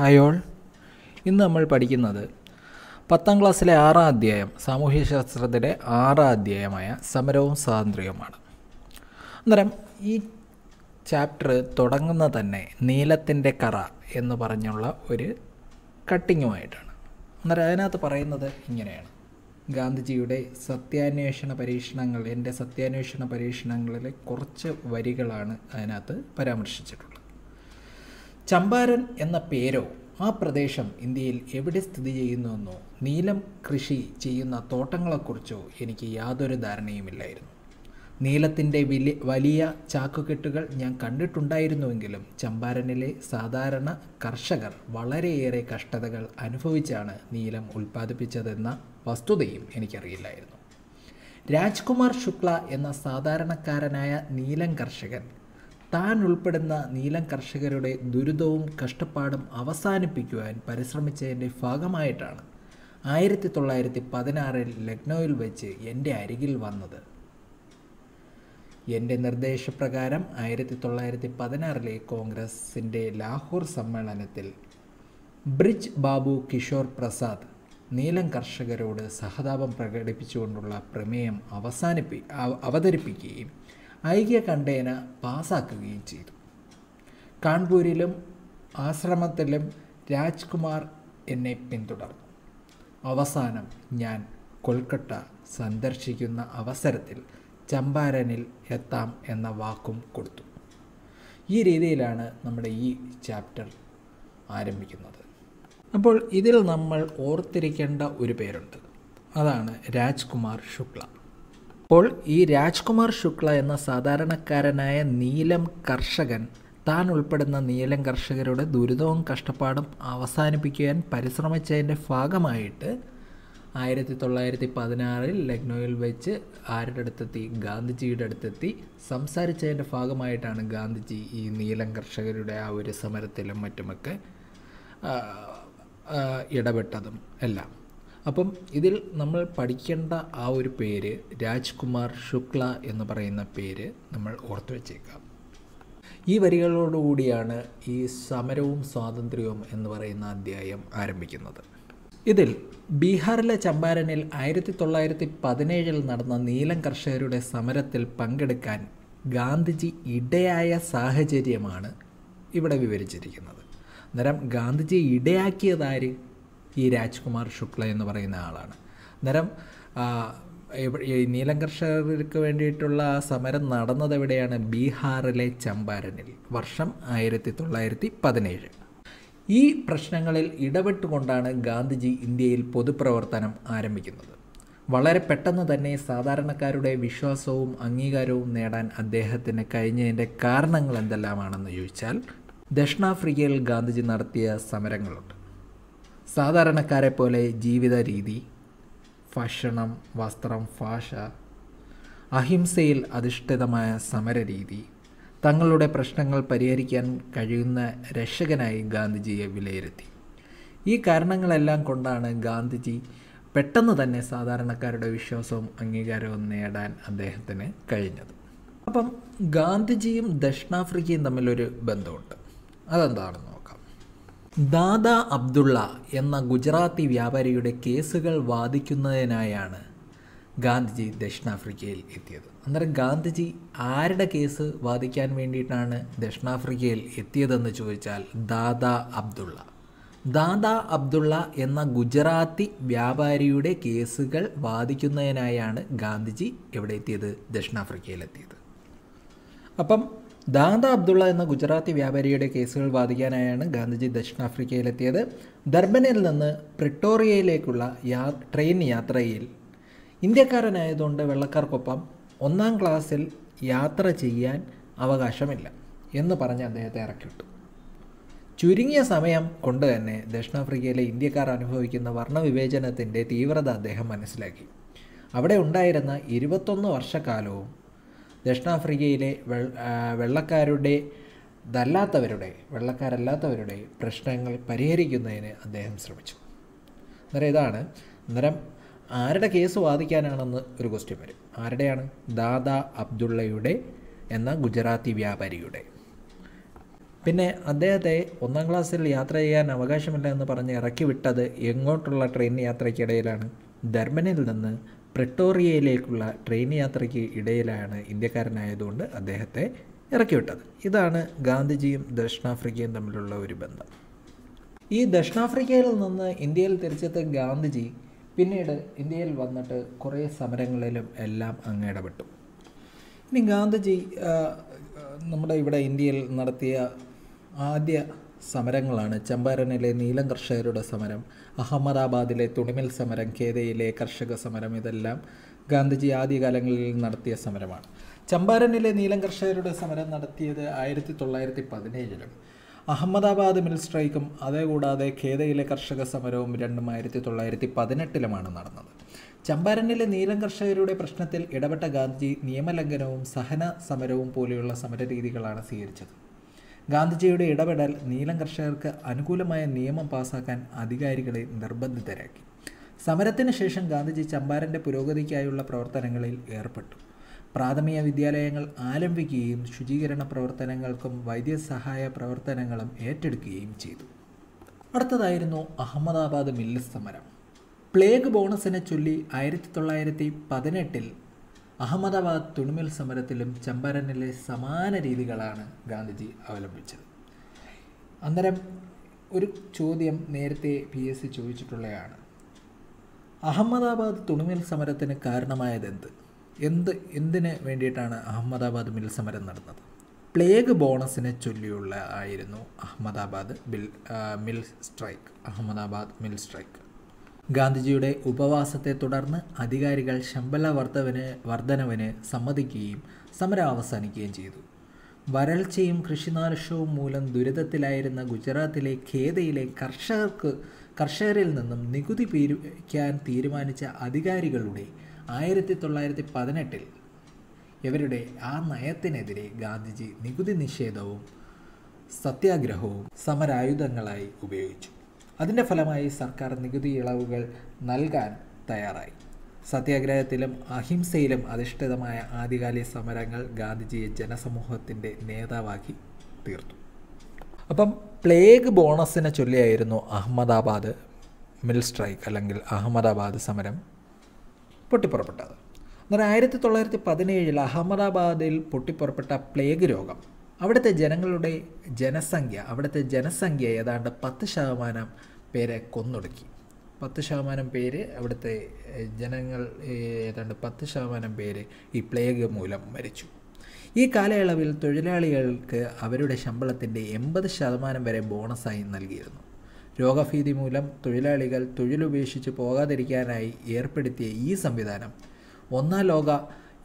hi all ഇന്ന് നമ്മൾ പഠിക്കുന്നത് പത്താം ക്ലാസ്സിലെ ആറാം അധ്യായം സാമൂഹ്യശാസ്ത്രത്തിലെ ആറാം അധ്യായമായ സമരവും സ്വാതന്ത്ര്യവുമാണ് അന്നേരം ഈ ചാപ്റ്റർ തുടങ്ങുന്ന തന്നെ നീലത്തിൻ്റെ കറ എന്ന് പറഞ്ഞുള്ള ഒരു കട്ടിങ്ങുമായിട്ടാണ് അന്നേരം അതിനകത്ത് പറയുന്നത് ഇങ്ങനെയാണ് ഗാന്ധിജിയുടെ സത്യാന്വേഷണ പരീക്ഷണങ്ങൾ എൻ്റെ സത്യാന്വേഷണ പരീക്ഷണങ്ങളിലെ കുറച്ച് വരികളാണ് അതിനകത്ത് പരാമർശിച്ചിട്ടുള്ളത് ചമ്പാരൻ എന്ന പേരോ ആ പ്രദേശം ഇന്ത്യയിൽ എവിടെ സ്ഥിതി ചെയ്യുന്നുവെന്നോ നീലം കൃഷി ചെയ്യുന്ന തോട്ടങ്ങളെക്കുറിച്ചോ എനിക്ക് യാതൊരു ധാരണയുമില്ലായിരുന്നു നീലത്തിൻ്റെ വലിയ വലിയ ചാക്കുകെട്ടുകൾ ഞാൻ കണ്ടിട്ടുണ്ടായിരുന്നുവെങ്കിലും ചമ്പാരനിലെ സാധാരണ കർഷകർ വളരെയേറെ കഷ്ടതകൾ അനുഭവിച്ചാണ് നീലം ഉൽപ്പാദിപ്പിച്ചതെന്ന വസ്തുതയും എനിക്കറിയില്ലായിരുന്നു രാജ്കുമാർ ശുക്ല എന്ന സാധാരണക്കാരനായ നീലം കർഷകൻ താൻ ഉൾപ്പെടുന്ന നീലം കർഷകരുടെ ദുരിതവും കഷ്ടപ്പാടും അവസാനിപ്പിക്കുവാൻ പരിശ്രമിച്ചതിൻ്റെ ഭാഗമായിട്ടാണ് ആയിരത്തി തൊള്ളായിരത്തി പതിനാറിൽ ലക്നൌവിൽ വെച്ച് എൻ്റെ അരികിൽ വന്നത് എൻ്റെ നിർദ്ദേശപ്രകാരം ആയിരത്തി തൊള്ളായിരത്തി പതിനാറിലെ കോൺഗ്രസിൻ്റെ ലാഹോർ സമ്മേളനത്തിൽ ബ്രിജ് ബാബു കിഷോർ പ്രസാദ് നീലം കർഷകരോട് സഹതാപം പ്രകടിപ്പിച്ചുകൊണ്ടുള്ള പ്രമേയം അവസാനിപ്പി അവതരിപ്പിക്കുകയും ഐക്യ കണ്ടേന പാസാക്കുകയും ചെയ്തു കാൺപൂരിലും ആശ്രമത്തിലും രാജ്കുമാർ എന്നെ പിന്തുടർന്നു അവസാനം ഞാൻ കൊൽക്കട്ട സന്ദർശിക്കുന്ന അവസരത്തിൽ ചമ്പാരനിൽ എത്താം എന്ന വാക്കും കൊടുത്തു ഈ രീതിയിലാണ് നമ്മുടെ ഈ ചാപ്റ്റർ ആരംഭിക്കുന്നത് അപ്പോൾ ഇതിൽ നമ്മൾ ഓർത്തിരിക്കേണ്ട ഒരു പേരുണ്ട് അതാണ് രാജ്കുമാർ ശുക്ല അപ്പോൾ ഈ രാജ്കുമാർ ശുക്ല എന്ന സാധാരണക്കാരനായ നീലം കർഷകൻ താൻ ഉൾപ്പെടുന്ന നീലം കർഷകരുടെ ദുരിതവും കഷ്ടപ്പാടും അവസാനിപ്പിക്കാൻ പരിശ്രമിച്ചതിൻ്റെ ഭാഗമായിട്ട് ആയിരത്തി തൊള്ളായിരത്തി പതിനാറിൽ ലക്നോയിൽ വെച്ച് ആരുടെ അടുത്തെത്തി ഗാന്ധിജിയുടെ അടുത്തെത്തി സംസാരിച്ചതിൻ്റെ ഭാഗമായിട്ടാണ് ഗാന്ധിജി ഈ നീലം കർഷകരുടെ ആ ഒരു സമരത്തിലും മറ്റുമൊക്കെ ഇടപെട്ടതും എല്ലാം അപ്പം ഇതിൽ നമ്മൾ പഠിക്കേണ്ട ആ ഒരു പേര് രാജ്കുമാർ ശുക്ല എന്ന് പറയുന്ന പേര് നമ്മൾ ഓർത്തു വച്ചേക്കാം ഈ വരികളോടുകൂടിയാണ് ഈ സമരവും സ്വാതന്ത്ര്യവും എന്ന് പറയുന്ന അധ്യായം ആരംഭിക്കുന്നത് ഇതിൽ ബീഹാറിലെ ചമ്പാരനിൽ ആയിരത്തി തൊള്ളായിരത്തി പതിനേഴിൽ നടന്ന നീലം കർഷകരുടെ സമരത്തിൽ പങ്കെടുക്കാൻ ഗാന്ധിജി ഇടയായ സാഹചര്യമാണ് ഇവിടെ വിവരിച്ചിരിക്കുന്നത് അന്നേരം ഗാന്ധിജി ഇടയാക്കിയതാര് ഈ രാജ്കുമാർ ശുക്ല എന്ന് പറയുന്ന ആളാണ് അന്നേരം ഈ നീലം കർഷകർക്ക് വേണ്ടിയിട്ടുള്ള ആ സമരം നടന്നത് എവിടെയാണ് ബീഹാറിലെ ചമ്പാരനിൽ വർഷം ആയിരത്തി തൊള്ളായിരത്തി പതിനേഴ് ഈ പ്രശ്നങ്ങളിൽ ഇടപെട്ടുകൊണ്ടാണ് ഗാന്ധിജി ഇന്ത്യയിൽ പൊതുപ്രവർത്തനം ആരംഭിക്കുന്നത് വളരെ പെട്ടെന്ന് തന്നെ സാധാരണക്കാരുടെ വിശ്വാസവും അംഗീകാരവും നേടാൻ അദ്ദേഹത്തിന് കഴിഞ്ഞതിൻ്റെ കാരണങ്ങൾ എന്തെല്ലാമാണെന്ന് ചോദിച്ചാൽ ദക്ഷിണാഫ്രിക്കയിൽ ഗാന്ധിജി നടത്തിയ സമരങ്ങളുണ്ട് സാധാരണക്കാരെ പോലെ ജീവിത രീതി ഭക്ഷണം വസ്ത്രം ഭാഷ അഹിംസയിൽ അധിഷ്ഠിതമായ സമരരീതി തങ്ങളുടെ പ്രശ്നങ്ങൾ പരിഹരിക്കാൻ കഴിയുന്ന രക്ഷകനായി ഗാന്ധിജിയെ വിലയിരുത്തി ഈ കാരണങ്ങളെല്ലാം കൊണ്ടാണ് ഗാന്ധിജി പെട്ടെന്ന് തന്നെ സാധാരണക്കാരുടെ വിശ്വാസവും അംഗീകാരവും നേടാൻ അദ്ദേഹത്തിന് കഴിഞ്ഞത് അപ്പം ഗാന്ധിജിയും ദക്ഷിണാഫ്രിക്കയും തമ്മിലൊരു ബന്ധമുണ്ട് അതെന്താണെന്ന് ദാദാ അബ്ദുള്ള എന്ന ഗുജറാത്തി വ്യാപാരിയുടെ കേസുകൾ വാദിക്കുന്നതിനായാണ് ഗാന്ധിജി ദക്ഷിണാഫ്രിക്കയിൽ എത്തിയത് അന്നേരം ഗാന്ധിജി ആരുടെ കേസ് വാദിക്കാൻ വേണ്ടിയിട്ടാണ് ദക്ഷിണാഫ്രിക്കയിൽ എത്തിയതെന്ന് ചോദിച്ചാൽ ദാദാ അബ്ദുള്ള ദാദാ അബ്ദുള്ള എന്ന ഗുജറാത്തി വ്യാപാരിയുടെ കേസുകൾ വാദിക്കുന്നതിനായാണ് ഗാന്ധിജി എവിടെ എത്തിയത് ദക്ഷിണാഫ്രിക്കയിൽ എത്തിയത് അപ്പം ദാദ അബ്ദുള്ള എന്ന ഗുജറാത്തി വ്യാപാരിയുടെ കേസുകൾ വാദിക്കാനായാണ് ഗാന്ധിജി ദക്ഷിണാഫ്രിക്കയിലെത്തിയത് ദർബനയിൽ നിന്ന് പ്രിട്ടോറിയയിലേക്കുള്ള യാ ട്രെയിൻ യാത്രയിൽ ഇന്ത്യക്കാരനായതുകൊണ്ട് വെള്ളക്കാർക്കൊപ്പം ഒന്നാം ക്ലാസ്സിൽ യാത്ര ചെയ്യാൻ അവകാശമില്ല എന്ന് പറഞ്ഞ് അദ്ദേഹത്തെ ഇറക്കിവിട്ടു ചുരുങ്ങിയ സമയം കൊണ്ട് തന്നെ ദക്ഷിണാഫ്രിക്കയിലെ ഇന്ത്യക്കാർ അനുഭവിക്കുന്ന വർണ്ണവിവേചനത്തിൻ്റെ തീവ്രത അദ്ദേഹം മനസ്സിലാക്കി അവിടെ ഉണ്ടായിരുന്ന ഇരുപത്തൊന്ന് വർഷക്കാലവും ദക്ഷിണാഫ്രിക്കയിലെ വെള്ളക്കാരുടെ ഇതല്ലാത്തവരുടെ വെള്ളക്കാരല്ലാത്തവരുടെ പ്രശ്നങ്ങൾ പരിഹരിക്കുന്നതിന് അദ്ദേഹം ശ്രമിച്ചു അന്നേരം ഇതാണ് അന്നേരം ആരുടെ കേസ് വാദിക്കാനാണെന്ന് ഒരു ക്വസ്റ്റ്യൻ വരും ആരുടെയാണ് ദാദാ അബ്ദുള്ളയുടെ എന്ന ഗുജറാത്തി വ്യാപാരിയുടെ പിന്നെ അദ്ദേഹത്തെ ഒന്നാം ക്ലാസ്സിൽ യാത്ര ചെയ്യാൻ അവകാശമില്ല എന്ന് പറഞ്ഞ് ഇറക്കി വിട്ടത് എങ്ങോട്ടുള്ള ട്രെയിൻ യാത്രയ്ക്കിടയിലാണ് ധർമ്മനിൽ നിന്ന് പ്രെട്ടോറിയയിലേക്കുള്ള ട്രെയിൻ യാത്രയ്ക്ക് ഇടയിലാണ് ഇന്ത്യക്കാരനായതുകൊണ്ട് അദ്ദേഹത്തെ ഇറക്കിവിട്ടത് ഇതാണ് ഗാന്ധിജിയും ദക്ഷിണാഫ്രിക്കയും തമ്മിലുള്ള ഒരു ബന്ധം ഈ ദക്ഷിണാഫ്രിക്കയിൽ നിന്ന് ഇന്ത്യയിൽ തിരിച്ചെത്തിയ ഗാന്ധിജി പിന്നീട് ഇന്ത്യയിൽ വന്നിട്ട് കുറേ സമരങ്ങളിലും എല്ലാം ഇടപെട്ടു ഇനി ഗാന്ധിജി നമ്മുടെ ഇവിടെ ഇന്ത്യയിൽ നടത്തിയ ആദ്യ സമരങ്ങളാണ് ചമ്പാരനിലെ നീലം കർഷകരുടെ സമരം അഹമ്മദാബാദിലെ തുണിമിൽ സമരം കേരയിലെ കർഷക സമരം ഇതെല്ലാം ഗാന്ധിജി ആദ്യകാലങ്ങളിൽ നടത്തിയ സമരമാണ് ചമ്പാരനിലെ നീലം കർഷകരുടെ സമരം നടത്തിയത് ആയിരത്തി തൊള്ളായിരത്തി പതിനേഴിലും അഹമ്മദാബാദ് മിൽ സ്ട്രൈക്കും അതേകൂടാതെ ഖേദയിലെ കർഷക സമരവും രണ്ടും ആയിരത്തി തൊള്ളായിരത്തി പതിനെട്ടിലുമാണ് നടന്നത് ചമ്പാരനിലെ നീലം കർഷകരുടെ പ്രശ്നത്തിൽ ഇടപെട്ട ഗാന്ധിജി നിയമലംഘനവും സഹന സമരവും പോലെയുള്ള സമരരീതികളാണ് സ്വീകരിച്ചത് ഗാന്ധിജിയുടെ ഇടപെടൽ നീലം കർഷകർക്ക് അനുകൂലമായ നിയമം പാസാക്കാൻ അധികാരികളെ നിർബന്ധിതരാക്കി സമരത്തിന് ശേഷം ഗാന്ധിജി ചമ്പാരൻ്റെ പുരോഗതിക്കായുള്ള പ്രവർത്തനങ്ങളിൽ ഏർപ്പെട്ടു പ്രാഥമിക വിദ്യാലയങ്ങൾ ആരംഭിക്കുകയും ശുചീകരണ പ്രവർത്തനങ്ങൾക്കും വൈദ്യസഹായ പ്രവർത്തനങ്ങളും ഏറ്റെടുക്കുകയും ചെയ്തു അടുത്തതായിരുന്നു അഹമ്മദാബാദ് മില്ല് സമരം പ്ലേഗ് ബോണസിനെ ചൊല്ലി ആയിരത്തി തൊള്ളായിരത്തി പതിനെട്ടിൽ അഹമ്മദാബാദ് തുണിമിൽ സമരത്തിലും ചമ്പരനിലെ സമാന രീതികളാണ് ഗാന്ധിജി അവലംബിച്ചത് അന്നേരം ഒരു ചോദ്യം നേരത്തെ പി എസ് സി ചോദിച്ചിട്ടുള്ളതാണ് അഹമ്മദാബാദ് തുണിമിൽ സമരത്തിന് എന്ത് എന്ത് എന്തിന് വേണ്ടിയിട്ടാണ് അഹമ്മദാബാദ് മിൽ സമരം നടന്നത് പ്ലേഗ് ബോണസിനെ ചൊല്ലിയുള്ള ആയിരുന്നു Ahmedabad mill mill strike Ahmedabad mill strike ഗാന്ധിജിയുടെ ഉപവാസത്തെ തുടർന്ന് അധികാരികൾ ശമ്പല വർദ്ധവന് വർധനവിന് സമ്മതിക്കുകയും സമരം അവസാനിക്കുകയും ചെയ്തു വരൾച്ചയും കൃഷിനാശവും മൂലം ദുരിതത്തിലായിരുന്ന ഗുജറാത്തിലെ ഖേദയിലെ കർഷകർക്ക് കർഷകരിൽ നിന്നും നികുതി പിരിക്കാൻ തീരുമാനിച്ച അധികാരികളുടെ ആയിരത്തി തൊള്ളായിരത്തി പതിനെട്ടിൽ ഇവരുടെ ആ നയത്തിനെതിരെ ഗാന്ധിജി നികുതി നിഷേധവും സത്യാഗ്രഹവും സമരായുധങ്ങളായി ഉപയോഗിച്ചു അതിൻ്റെ ഫലമായി സർക്കാർ നികുതി ഇളവുകൾ നൽകാൻ തയ്യാറായി സത്യാഗ്രഹത്തിലും അഹിംസയിലും അധിഷ്ഠിതമായ ആദ്യകാല സമരങ്ങൾ ഗാന്ധിജിയെ ജനസമൂഹത്തിൻ്റെ നേതാവാക്കി തീർത്തു അപ്പം പ്ലേഗ് ബോണസിനെ ചൊല്ലിയായിരുന്നു അഹമ്മദാബാദ് മിൽ സ്ട്രൈക്ക് അല്ലെങ്കിൽ അഹമ്മദാബാദ് സമരം പൊട്ടിപ്പുറപ്പെട്ടത് എന്നാൽ ആയിരത്തി തൊള്ളായിരത്തി പതിനേഴിൽ അഹമ്മദാബാദിൽ പൊട്ടിപ്പുറപ്പെട്ട പ്ലേഗ് രോഗം അവിടുത്തെ ജനങ്ങളുടെ ജനസംഖ്യ അവിടുത്തെ ജനസംഖ്യ ഏതാണ്ട് പത്ത് ശതമാനം പേരെ കൊന്നൊടുക്കി പത്ത് ശതമാനം പേര് അവിടുത്തെ ജനങ്ങൾ ഏതാണ്ട് പത്ത് ശതമാനം പേര് ഈ പ്ലേഗ് മൂലം മരിച്ചു ഈ കാലയളവിൽ തൊഴിലാളികൾക്ക് അവരുടെ ശമ്പളത്തിൻ്റെ എൺപത് ശതമാനം വരെ ബോണസായി നൽകിയിരുന്നു രോഗഭീതി മൂലം തൊഴിലാളികൾ തൊഴിലുപേക്ഷിച്ച് പോകാതിരിക്കാനായി ഏർപ്പെടുത്തിയ ഈ സംവിധാനം ഒന്നാം ലോക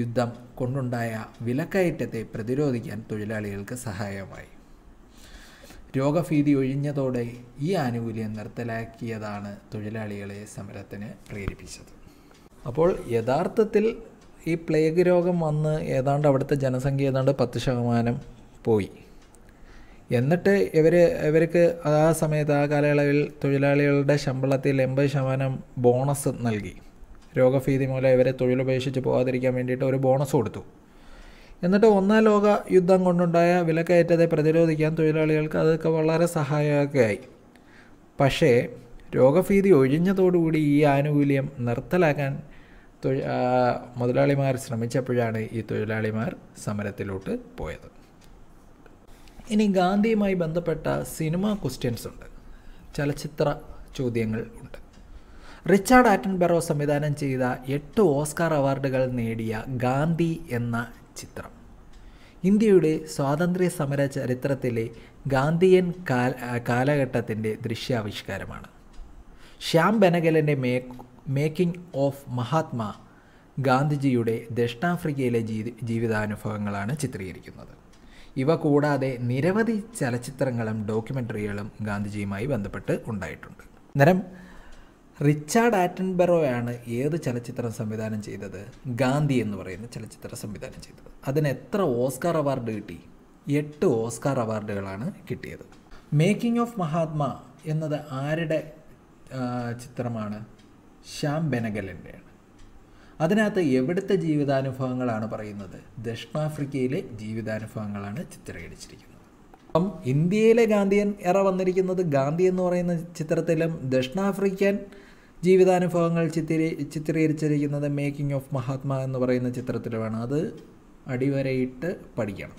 യുദ്ധം കൊണ്ടുണ്ടായ വിലക്കയറ്റത്തെ പ്രതിരോധിക്കാൻ തൊഴിലാളികൾക്ക് സഹായമായി രോഗഭീതി ഒഴിഞ്ഞതോടെ ഈ ആനുകൂല്യം നിർത്തലാക്കിയതാണ് തൊഴിലാളികളെ സമരത്തിന് പ്രേരിപ്പിച്ചത് അപ്പോൾ യഥാർത്ഥത്തിൽ ഈ പ്ലേഗ് രോഗം വന്ന് ഏതാണ്ട് അവിടുത്തെ ജനസംഖ്യ ഏതാണ്ട് പത്ത് ശതമാനം പോയി എന്നിട്ട് ഇവർ ഇവർക്ക് ആ സമയത്ത് ആ കാലയളവിൽ തൊഴിലാളികളുടെ ശമ്പളത്തിൽ എൺപത് ശതമാനം ബോണസ് നൽകി രോഗഭീതി മൂലം ഇവരെ തൊഴിലുപേക്ഷിച്ച് പോകാതിരിക്കാൻ വേണ്ടിയിട്ട് ഒരു ബോണസ് കൊടുത്തു എന്നിട്ട് ഒന്നാം ലോക യുദ്ധം കൊണ്ടുണ്ടായ വിലക്കയറ്റത്തെ പ്രതിരോധിക്കാൻ തൊഴിലാളികൾക്ക് അതൊക്കെ വളരെ സഹായകമായി പക്ഷേ രോഗഭീതി ഒഴിഞ്ഞതോടുകൂടി ഈ ആനുകൂല്യം നിർത്തലാക്കാൻ മുതലാളിമാർ ശ്രമിച്ചപ്പോഴാണ് ഈ തൊഴിലാളിമാർ സമരത്തിലോട്ട് പോയത് ഇനി ഗാന്ധിയുമായി ബന്ധപ്പെട്ട സിനിമ ക്വസ്റ്റ്യൻസ് ഉണ്ട് ചലച്ചിത്ര ചോദ്യങ്ങൾ ഉണ്ട് റിച്ചാർഡ് ആറ്റൻബെറോ സംവിധാനം ചെയ്ത എട്ട് ഓസ്കാർ അവാർഡുകൾ നേടിയ ഗാന്ധി എന്ന ചിത്രം ഇന്ത്യയുടെ സ്വാതന്ത്ര്യ സമര ചരിത്രത്തിലെ ഗാന്ധിയൻ കാല കാലഘട്ടത്തിൻ്റെ ദൃശ്യാവിഷ്കാരമാണ് ശ്യാം ബെനഗലിൻ്റെ മേക്കിംഗ് ഓഫ് മഹാത്മാ ഗാന്ധിജിയുടെ ദക്ഷിണാഫ്രിക്കയിലെ ജീവിതാനുഭവങ്ങളാണ് ചിത്രീകരിക്കുന്നത് ഇവ കൂടാതെ നിരവധി ചലച്ചിത്രങ്ങളും ഡോക്യുമെൻ്ററികളും ഗാന്ധിജിയുമായി ബന്ധപ്പെട്ട് ഉണ്ടായിട്ടുണ്ട് അന്നേരം റിച്ചാർഡ് ആണ് ഏത് ചലച്ചിത്രം സംവിധാനം ചെയ്തത് ഗാന്ധി എന്ന് പറയുന്ന ചലച്ചിത്രം സംവിധാനം ചെയ്തത് അതിന് എത്ര ഓസ്കാർ അവാർഡ് കിട്ടി എട്ട് ഓസ്കാർ അവാർഡുകളാണ് കിട്ടിയത് മേക്കിംഗ് ഓഫ് മഹാത്മാ എന്നത് ആരുടെ ചിത്രമാണ് ശ്യാം ബെനഗലിൻ്റെയാണ് അതിനകത്ത് എവിടുത്തെ ജീവിതാനുഭവങ്ങളാണ് പറയുന്നത് ദക്ഷിണാഫ്രിക്കയിലെ ജീവിതാനുഭവങ്ങളാണ് ചിത്രീകരിച്ചിരിക്കുന്നത് അപ്പം ഇന്ത്യയിലെ ഗാന്ധിയൻ എറ വന്നിരിക്കുന്നത് ഗാന്ധി എന്ന് പറയുന്ന ചിത്രത്തിലും ദക്ഷിണാഫ്രിക്കൻ ജീവിതാനുഭവങ്ങൾ ചിത്രീ ചിത്രീകരിച്ചിരിക്കുന്നത് മേക്കിംഗ് ഓഫ് മഹാത്മാ എന്ന് പറയുന്ന ചിത്രത്തിലാണ് അത് അടിവരയിട്ട് പഠിക്കണം